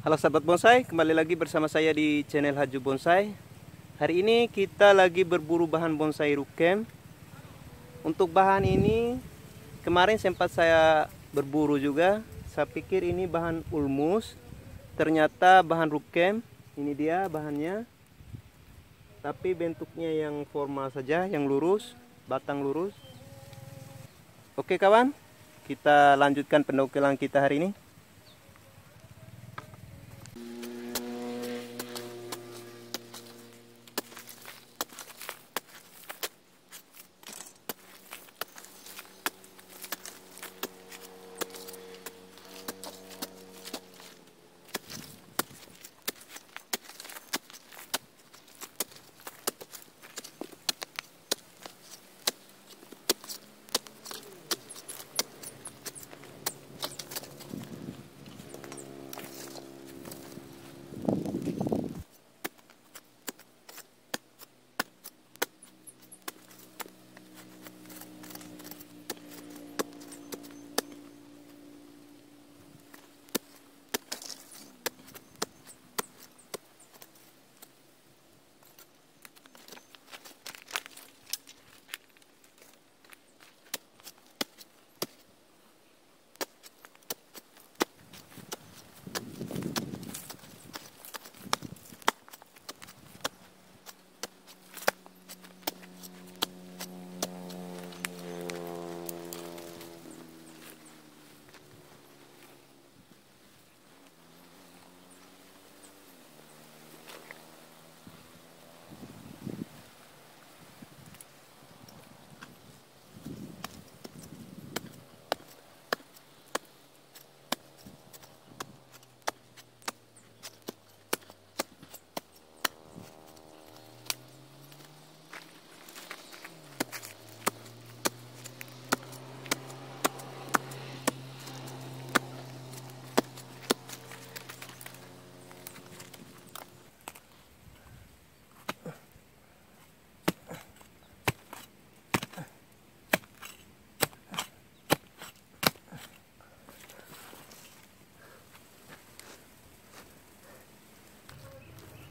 Halo sahabat bonsai, kembali lagi bersama saya di channel Haju Bonsai. Hari ini kita lagi berburu bahan bonsai rukem. Untuk bahan ini kemarin sempat saya berburu juga. Saya pikir ini bahan ulmus, ternyata bahan rukem. Ini dia bahannya. Tapi bentuknya yang formal saja, yang lurus, batang lurus. Oke kawan, kita lanjutkan pendokilan kita hari ini.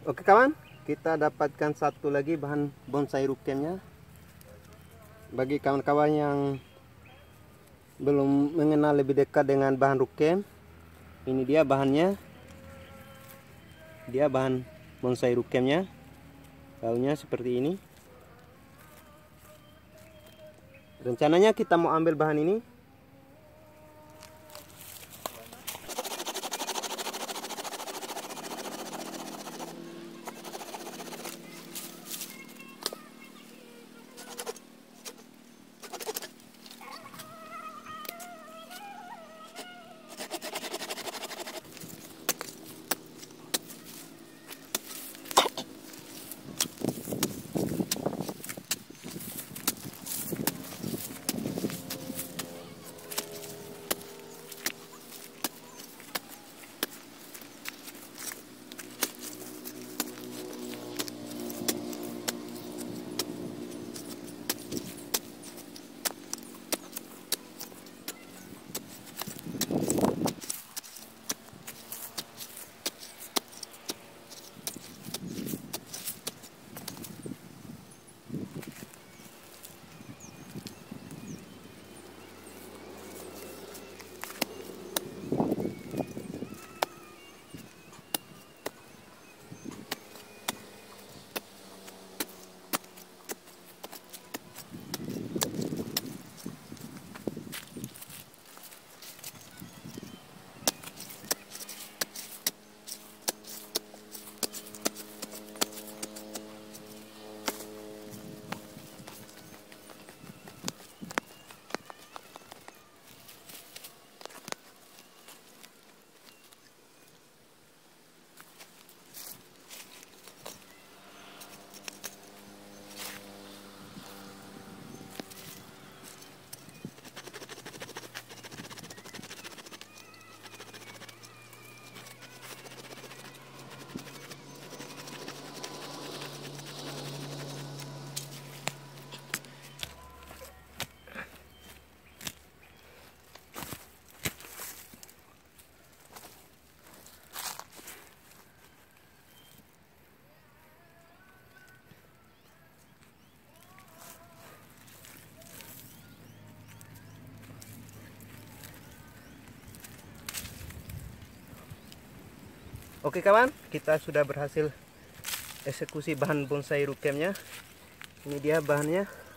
Oke kawan, kita dapatkan satu lagi bahan bonsai rukemnya. Bagi kawan-kawan yang belum mengenal lebih dekat dengan bahan rukem, ini dia bahannya. Dia bahan bonsai rukemnya. Daunnya seperti ini. Rencananya kita mau ambil bahan ini Oke kawan, kita sudah berhasil eksekusi bahan bonsai rukemnya. Ini dia bahannya.